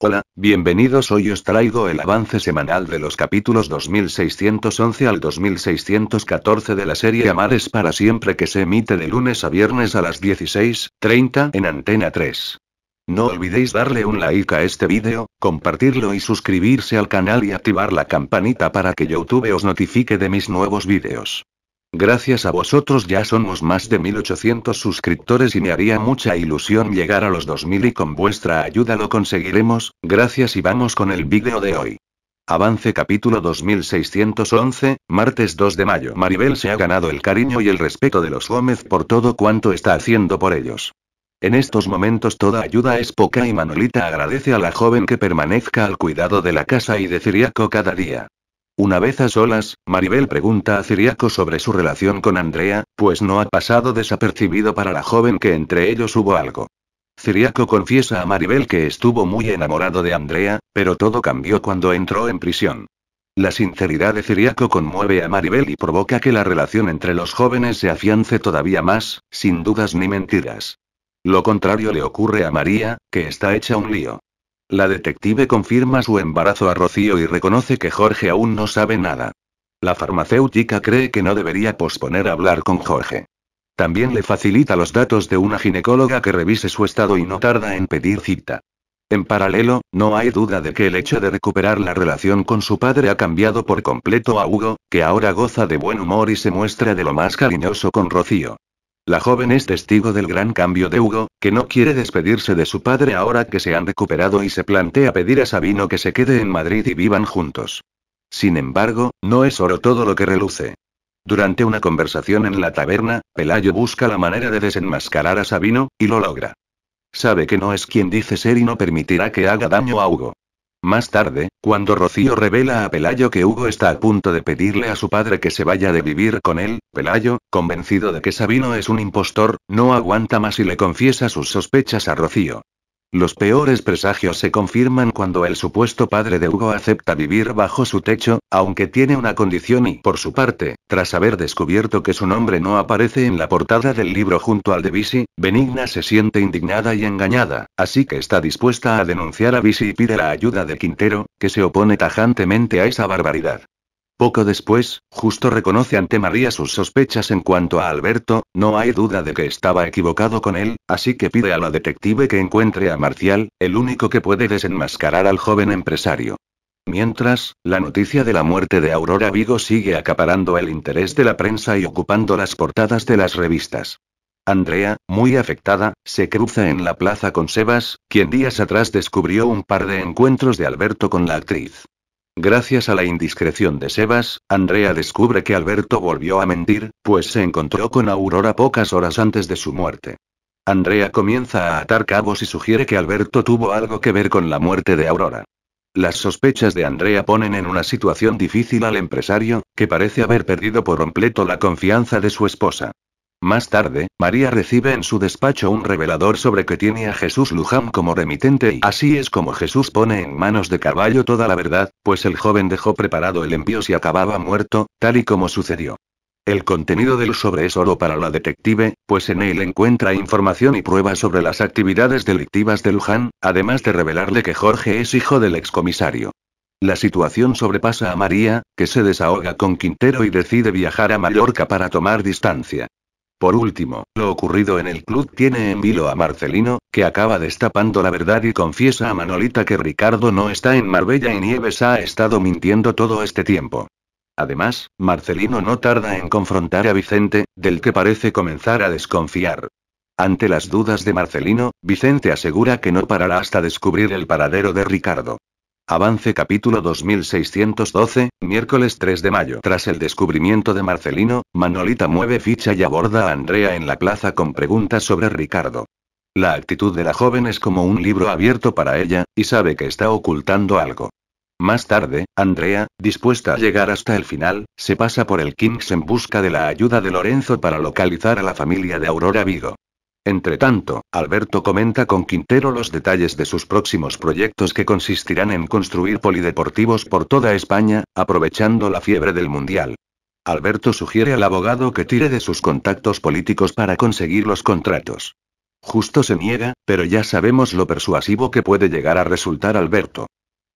Hola, bienvenidos. Hoy os traigo el avance semanal de los capítulos 2611 al 2614 de la serie Amares para siempre que se emite de lunes a viernes a las 16:30 en Antena 3. No olvidéis darle un like a este vídeo, compartirlo y suscribirse al canal y activar la campanita para que YouTube os notifique de mis nuevos vídeos. Gracias a vosotros ya somos más de 1800 suscriptores y me haría mucha ilusión llegar a los 2000 y con vuestra ayuda lo conseguiremos, gracias y vamos con el vídeo de hoy. Avance capítulo 2611, martes 2 de mayo. Maribel se ha ganado el cariño y el respeto de los Gómez por todo cuanto está haciendo por ellos. En estos momentos toda ayuda es poca y Manolita agradece a la joven que permanezca al cuidado de la casa y de Ciriaco cada día. Una vez a solas, Maribel pregunta a Ciriaco sobre su relación con Andrea, pues no ha pasado desapercibido para la joven que entre ellos hubo algo. Ciriaco confiesa a Maribel que estuvo muy enamorado de Andrea, pero todo cambió cuando entró en prisión. La sinceridad de Ciriaco conmueve a Maribel y provoca que la relación entre los jóvenes se afiance todavía más, sin dudas ni mentiras. Lo contrario le ocurre a María, que está hecha un lío. La detective confirma su embarazo a Rocío y reconoce que Jorge aún no sabe nada. La farmacéutica cree que no debería posponer hablar con Jorge. También le facilita los datos de una ginecóloga que revise su estado y no tarda en pedir cita. En paralelo, no hay duda de que el hecho de recuperar la relación con su padre ha cambiado por completo a Hugo, que ahora goza de buen humor y se muestra de lo más cariñoso con Rocío. La joven es testigo del gran cambio de Hugo, que no quiere despedirse de su padre ahora que se han recuperado y se plantea pedir a Sabino que se quede en Madrid y vivan juntos. Sin embargo, no es oro todo lo que reluce. Durante una conversación en la taberna, Pelayo busca la manera de desenmascarar a Sabino, y lo logra. Sabe que no es quien dice ser y no permitirá que haga daño a Hugo. Más tarde, cuando Rocío revela a Pelayo que Hugo está a punto de pedirle a su padre que se vaya de vivir con él, Pelayo, convencido de que Sabino es un impostor, no aguanta más y le confiesa sus sospechas a Rocío. Los peores presagios se confirman cuando el supuesto padre de Hugo acepta vivir bajo su techo, aunque tiene una condición y, por su parte, tras haber descubierto que su nombre no aparece en la portada del libro junto al de Visi, Benigna se siente indignada y engañada, así que está dispuesta a denunciar a Visi y pide la ayuda de Quintero, que se opone tajantemente a esa barbaridad. Poco después, Justo reconoce ante María sus sospechas en cuanto a Alberto, no hay duda de que estaba equivocado con él, así que pide a la detective que encuentre a Marcial, el único que puede desenmascarar al joven empresario. Mientras, la noticia de la muerte de Aurora Vigo sigue acaparando el interés de la prensa y ocupando las portadas de las revistas. Andrea, muy afectada, se cruza en la plaza con Sebas, quien días atrás descubrió un par de encuentros de Alberto con la actriz. Gracias a la indiscreción de Sebas, Andrea descubre que Alberto volvió a mentir, pues se encontró con Aurora pocas horas antes de su muerte. Andrea comienza a atar cabos y sugiere que Alberto tuvo algo que ver con la muerte de Aurora. Las sospechas de Andrea ponen en una situación difícil al empresario, que parece haber perdido por completo la confianza de su esposa. Más tarde, María recibe en su despacho un revelador sobre que tiene a Jesús Luján como remitente y así es como Jesús pone en manos de caballo toda la verdad, pues el joven dejó preparado el envío si acababa muerto, tal y como sucedió. El contenido del sobre es oro para la detective, pues en él encuentra información y pruebas sobre las actividades delictivas de Luján, además de revelarle que Jorge es hijo del excomisario. La situación sobrepasa a María, que se desahoga con Quintero y decide viajar a Mallorca para tomar distancia. Por último, lo ocurrido en el club tiene en vilo a Marcelino, que acaba destapando la verdad y confiesa a Manolita que Ricardo no está en Marbella y Nieves ha estado mintiendo todo este tiempo. Además, Marcelino no tarda en confrontar a Vicente, del que parece comenzar a desconfiar. Ante las dudas de Marcelino, Vicente asegura que no parará hasta descubrir el paradero de Ricardo. Avance capítulo 2612, miércoles 3 de mayo. Tras el descubrimiento de Marcelino, Manolita mueve ficha y aborda a Andrea en la plaza con preguntas sobre Ricardo. La actitud de la joven es como un libro abierto para ella, y sabe que está ocultando algo. Más tarde, Andrea, dispuesta a llegar hasta el final, se pasa por el Kings en busca de la ayuda de Lorenzo para localizar a la familia de Aurora Vigo tanto, Alberto comenta con Quintero los detalles de sus próximos proyectos que consistirán en construir polideportivos por toda España, aprovechando la fiebre del Mundial. Alberto sugiere al abogado que tire de sus contactos políticos para conseguir los contratos. Justo se niega, pero ya sabemos lo persuasivo que puede llegar a resultar Alberto.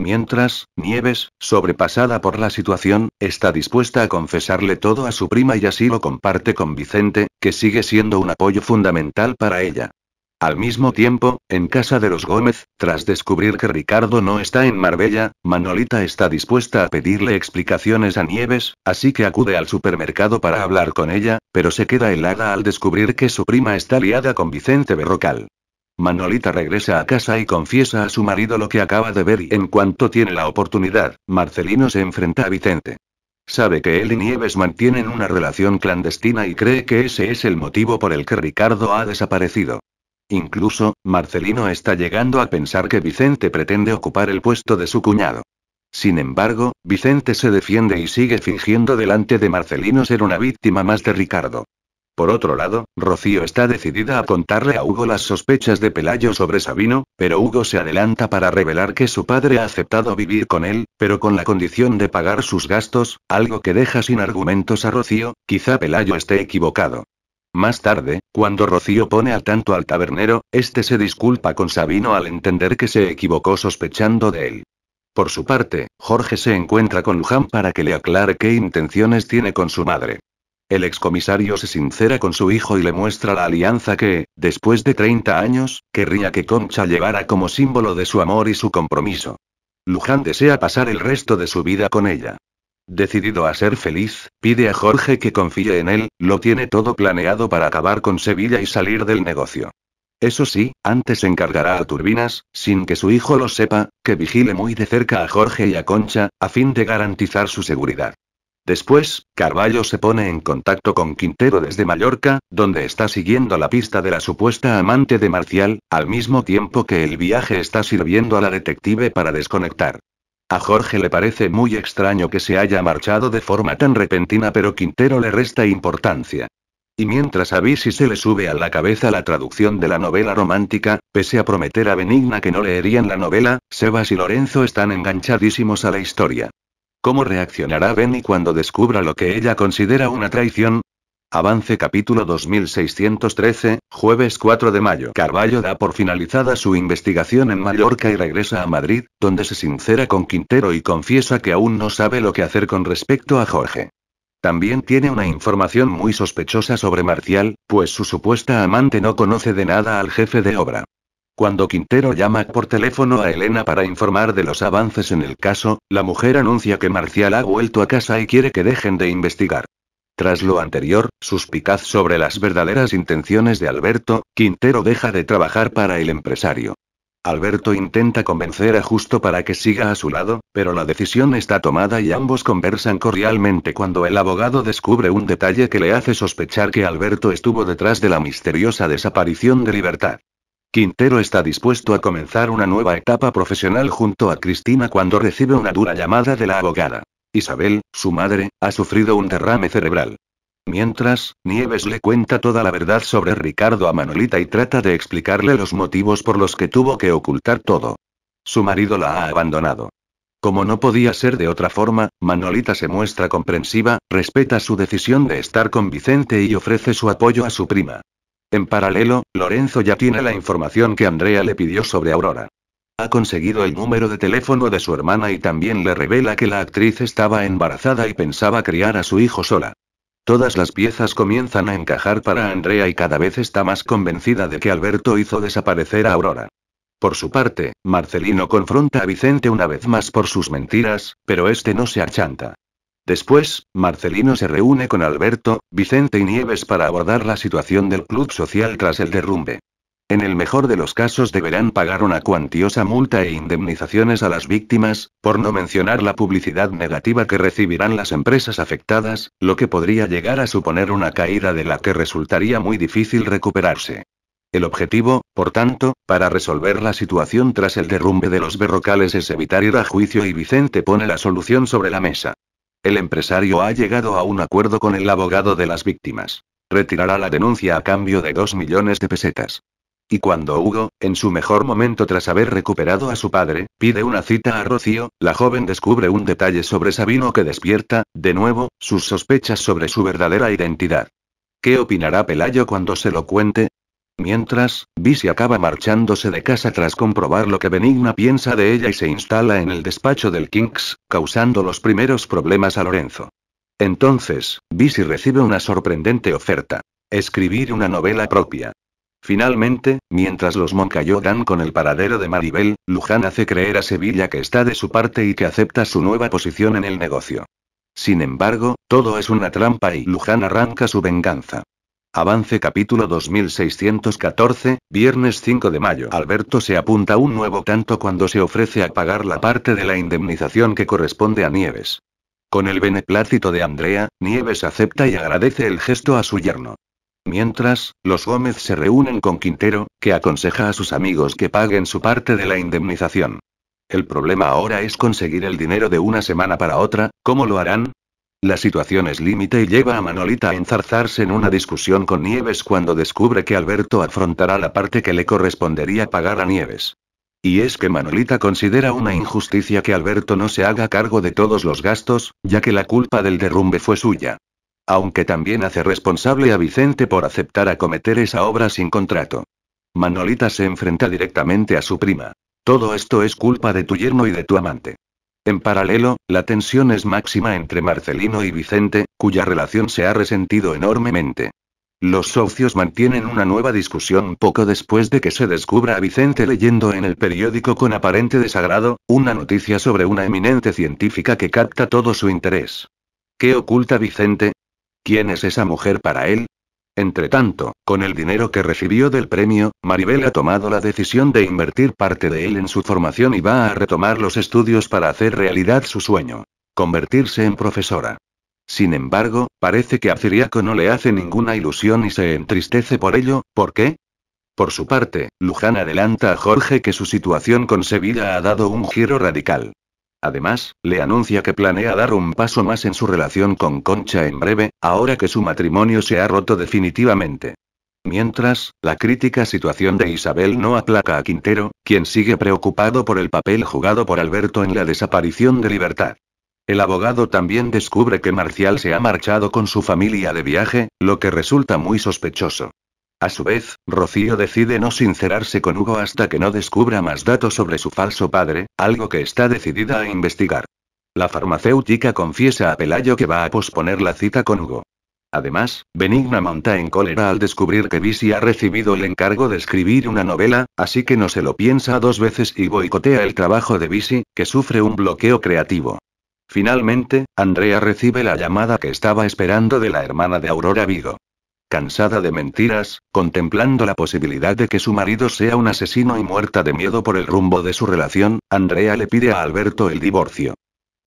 Mientras, Nieves, sobrepasada por la situación, está dispuesta a confesarle todo a su prima y así lo comparte con Vicente, que sigue siendo un apoyo fundamental para ella. Al mismo tiempo, en casa de los Gómez, tras descubrir que Ricardo no está en Marbella, Manolita está dispuesta a pedirle explicaciones a Nieves, así que acude al supermercado para hablar con ella, pero se queda helada al descubrir que su prima está liada con Vicente Berrocal. Manolita regresa a casa y confiesa a su marido lo que acaba de ver y en cuanto tiene la oportunidad, Marcelino se enfrenta a Vicente. Sabe que él y Nieves mantienen una relación clandestina y cree que ese es el motivo por el que Ricardo ha desaparecido. Incluso, Marcelino está llegando a pensar que Vicente pretende ocupar el puesto de su cuñado. Sin embargo, Vicente se defiende y sigue fingiendo delante de Marcelino ser una víctima más de Ricardo. Por otro lado, Rocío está decidida a contarle a Hugo las sospechas de Pelayo sobre Sabino, pero Hugo se adelanta para revelar que su padre ha aceptado vivir con él, pero con la condición de pagar sus gastos, algo que deja sin argumentos a Rocío, quizá Pelayo esté equivocado. Más tarde, cuando Rocío pone al tanto al tabernero, este se disculpa con Sabino al entender que se equivocó sospechando de él. Por su parte, Jorge se encuentra con Luján para que le aclare qué intenciones tiene con su madre. El excomisario se sincera con su hijo y le muestra la alianza que, después de 30 años, querría que Concha llevara como símbolo de su amor y su compromiso. Luján desea pasar el resto de su vida con ella. Decidido a ser feliz, pide a Jorge que confíe en él, lo tiene todo planeado para acabar con Sevilla y salir del negocio. Eso sí, antes encargará a Turbinas, sin que su hijo lo sepa, que vigile muy de cerca a Jorge y a Concha, a fin de garantizar su seguridad. Después, Carballo se pone en contacto con Quintero desde Mallorca, donde está siguiendo la pista de la supuesta amante de Marcial, al mismo tiempo que el viaje está sirviendo a la detective para desconectar. A Jorge le parece muy extraño que se haya marchado de forma tan repentina, pero Quintero le resta importancia. Y mientras a Bisi se le sube a la cabeza la traducción de la novela romántica, pese a prometer a Benigna que no leerían la novela, Sebas y Lorenzo están enganchadísimos a la historia. ¿Cómo reaccionará Benny cuando descubra lo que ella considera una traición? Avance capítulo 2613, jueves 4 de mayo. Carballo da por finalizada su investigación en Mallorca y regresa a Madrid, donde se sincera con Quintero y confiesa que aún no sabe lo que hacer con respecto a Jorge. También tiene una información muy sospechosa sobre Marcial, pues su supuesta amante no conoce de nada al jefe de obra. Cuando Quintero llama por teléfono a Elena para informar de los avances en el caso, la mujer anuncia que Marcial ha vuelto a casa y quiere que dejen de investigar. Tras lo anterior, suspicaz sobre las verdaderas intenciones de Alberto, Quintero deja de trabajar para el empresario. Alberto intenta convencer a Justo para que siga a su lado, pero la decisión está tomada y ambos conversan cordialmente cuando el abogado descubre un detalle que le hace sospechar que Alberto estuvo detrás de la misteriosa desaparición de libertad. Quintero está dispuesto a comenzar una nueva etapa profesional junto a Cristina cuando recibe una dura llamada de la abogada. Isabel, su madre, ha sufrido un derrame cerebral. Mientras, Nieves le cuenta toda la verdad sobre Ricardo a Manolita y trata de explicarle los motivos por los que tuvo que ocultar todo. Su marido la ha abandonado. Como no podía ser de otra forma, Manolita se muestra comprensiva, respeta su decisión de estar con Vicente y ofrece su apoyo a su prima. En paralelo, Lorenzo ya tiene la información que Andrea le pidió sobre Aurora. Ha conseguido el número de teléfono de su hermana y también le revela que la actriz estaba embarazada y pensaba criar a su hijo sola. Todas las piezas comienzan a encajar para Andrea y cada vez está más convencida de que Alberto hizo desaparecer a Aurora. Por su parte, Marcelino confronta a Vicente una vez más por sus mentiras, pero este no se achanta. Después, Marcelino se reúne con Alberto, Vicente y Nieves para abordar la situación del club social tras el derrumbe. En el mejor de los casos deberán pagar una cuantiosa multa e indemnizaciones a las víctimas, por no mencionar la publicidad negativa que recibirán las empresas afectadas, lo que podría llegar a suponer una caída de la que resultaría muy difícil recuperarse. El objetivo, por tanto, para resolver la situación tras el derrumbe de los berrocales es evitar ir a juicio y Vicente pone la solución sobre la mesa. El empresario ha llegado a un acuerdo con el abogado de las víctimas. Retirará la denuncia a cambio de dos millones de pesetas. Y cuando Hugo, en su mejor momento tras haber recuperado a su padre, pide una cita a Rocío, la joven descubre un detalle sobre Sabino que despierta, de nuevo, sus sospechas sobre su verdadera identidad. ¿Qué opinará Pelayo cuando se lo cuente? Mientras, Visi acaba marchándose de casa tras comprobar lo que Benigna piensa de ella y se instala en el despacho del Kings, causando los primeros problemas a Lorenzo. Entonces, Visi recibe una sorprendente oferta. Escribir una novela propia. Finalmente, mientras los Moncayo con el paradero de Maribel, Luján hace creer a Sevilla que está de su parte y que acepta su nueva posición en el negocio. Sin embargo, todo es una trampa y Luján arranca su venganza. Avance capítulo 2614, viernes 5 de mayo. Alberto se apunta un nuevo tanto cuando se ofrece a pagar la parte de la indemnización que corresponde a Nieves. Con el beneplácito de Andrea, Nieves acepta y agradece el gesto a su yerno. Mientras, los Gómez se reúnen con Quintero, que aconseja a sus amigos que paguen su parte de la indemnización. El problema ahora es conseguir el dinero de una semana para otra, ¿cómo lo harán? La situación es límite y lleva a Manolita a enzarzarse en una discusión con Nieves cuando descubre que Alberto afrontará la parte que le correspondería pagar a Nieves. Y es que Manolita considera una injusticia que Alberto no se haga cargo de todos los gastos, ya que la culpa del derrumbe fue suya. Aunque también hace responsable a Vicente por aceptar acometer esa obra sin contrato. Manolita se enfrenta directamente a su prima. Todo esto es culpa de tu yerno y de tu amante. En paralelo, la tensión es máxima entre Marcelino y Vicente, cuya relación se ha resentido enormemente. Los socios mantienen una nueva discusión poco después de que se descubra a Vicente leyendo en el periódico con aparente desagrado, una noticia sobre una eminente científica que capta todo su interés. ¿Qué oculta Vicente? ¿Quién es esa mujer para él? Entretanto, con el dinero que recibió del premio, Maribel ha tomado la decisión de invertir parte de él en su formación y va a retomar los estudios para hacer realidad su sueño. Convertirse en profesora. Sin embargo, parece que a Ciriaco no le hace ninguna ilusión y se entristece por ello, ¿por qué? Por su parte, Luján adelanta a Jorge que su situación con Sevilla ha dado un giro radical. Además, le anuncia que planea dar un paso más en su relación con Concha en breve, ahora que su matrimonio se ha roto definitivamente. Mientras, la crítica situación de Isabel no aplaca a Quintero, quien sigue preocupado por el papel jugado por Alberto en la desaparición de Libertad. El abogado también descubre que Marcial se ha marchado con su familia de viaje, lo que resulta muy sospechoso. A su vez, Rocío decide no sincerarse con Hugo hasta que no descubra más datos sobre su falso padre, algo que está decidida a investigar. La farmacéutica confiesa a Pelayo que va a posponer la cita con Hugo. Además, Benigna monta en cólera al descubrir que Visi ha recibido el encargo de escribir una novela, así que no se lo piensa dos veces y boicotea el trabajo de Visi, que sufre un bloqueo creativo. Finalmente, Andrea recibe la llamada que estaba esperando de la hermana de Aurora Vigo cansada de mentiras, contemplando la posibilidad de que su marido sea un asesino y muerta de miedo por el rumbo de su relación, Andrea le pide a Alberto el divorcio.